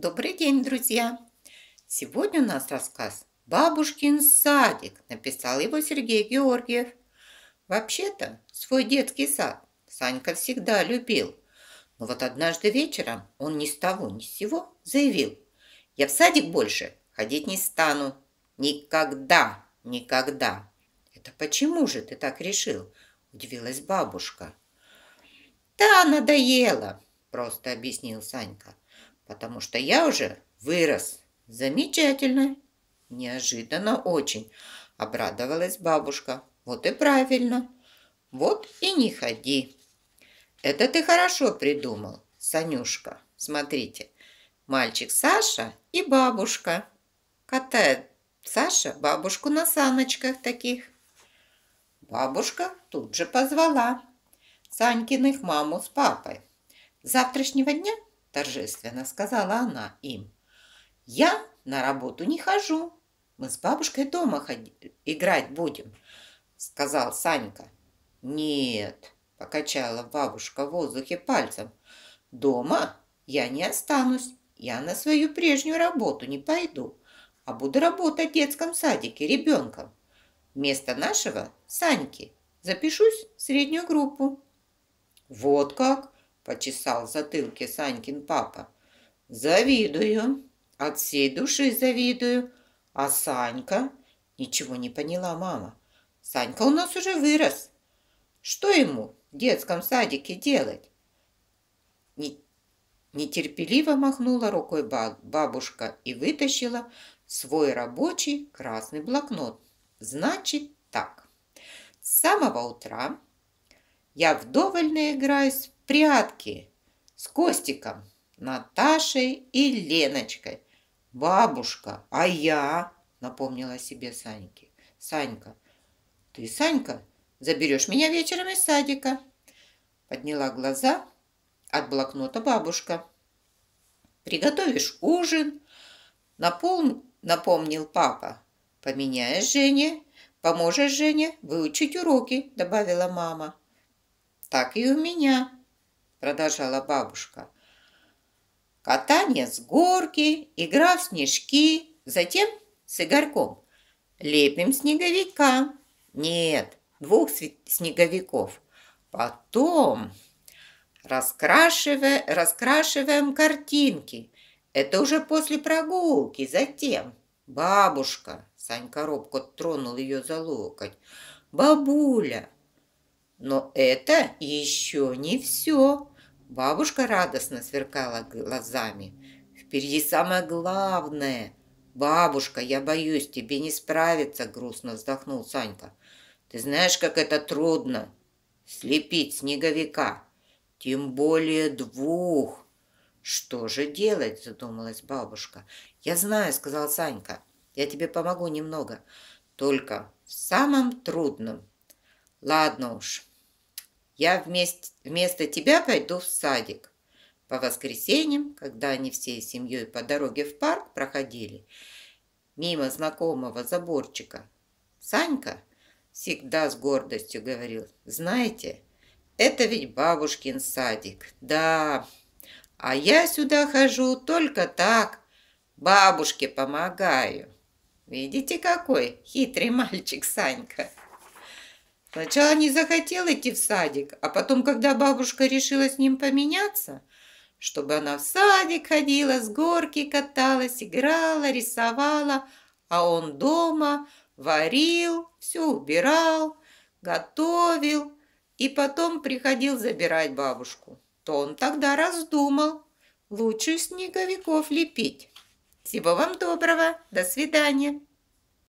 Добрый день, друзья! Сегодня у нас рассказ «Бабушкин садик». Написал его Сергей Георгиев. Вообще-то, свой детский сад Санька всегда любил. Но вот однажды вечером он ни с того ни с сего заявил. «Я в садик больше ходить не стану. Никогда, никогда!» «Это почему же ты так решил?» – удивилась бабушка. «Да, надоело!» – просто объяснил Санька потому что я уже вырос. Замечательно. Неожиданно очень. Обрадовалась бабушка. Вот и правильно. Вот и не ходи. Это ты хорошо придумал, Санюшка. Смотрите, мальчик Саша и бабушка. Катает Саша бабушку на саночках таких. Бабушка тут же позвала Санькиных маму с папой. С завтрашнего дня – торжественно сказала она им. «Я на работу не хожу. Мы с бабушкой дома ходи... играть будем», – сказал Санька. «Нет», – покачала бабушка в воздухе пальцем. «Дома я не останусь. Я на свою прежнюю работу не пойду, а буду работать в детском садике ребенком. Вместо нашего – Саньки. Запишусь в среднюю группу». «Вот как!» почесал затылки Санькин папа. Завидую, от всей души завидую. А Санька? Ничего не поняла мама. Санька у нас уже вырос. Что ему в детском садике делать? Нетерпеливо махнула рукой бабушка и вытащила свой рабочий красный блокнот. Значит так. С самого утра я вдоволь наиграюсь прятки с Костиком, Наташей и Леночкой. Бабушка, а я, напомнила себе Саньке. Санька, ты, Санька, заберешь меня вечером из садика. Подняла глаза от блокнота бабушка. Приготовишь ужин, напом... напомнил папа. Поменяешь Жене, поможешь Жене выучить уроки, добавила мама. Так и у меня, продолжала бабушка. Катание с горки, игра в снежки, затем с Игорьком. Лепим снеговика. Нет, двух снеговиков. Потом раскрашивая, раскрашиваем картинки. Это уже после прогулки, затем. Бабушка, Санька робко тронул ее за локоть. Бабуля. Но это еще не все. Бабушка радостно сверкала глазами. «Впереди самое главное!» «Бабушка, я боюсь, тебе не справиться!» – грустно вздохнул Санька. «Ты знаешь, как это трудно! Слепить снеговика! Тем более двух!» «Что же делать?» – задумалась бабушка. «Я знаю», – сказал Санька. «Я тебе помогу немного. Только в самом трудном». «Ладно уж, я вместе, вместо тебя пойду в садик. По воскресеньям, когда они всей семьей по дороге в парк проходили, мимо знакомого заборчика, Санька всегда с гордостью говорил, знаете, это ведь бабушкин садик, да, а я сюда хожу только так, бабушке помогаю. Видите, какой хитрый мальчик Санька. Сначала не захотел идти в садик, а потом, когда бабушка решила с ним поменяться, чтобы она в садик ходила, с горки каталась, играла, рисовала, а он дома варил, все убирал, готовил и потом приходил забирать бабушку, то он тогда раздумал, лучше снеговиков лепить. Всего вам доброго, до свидания.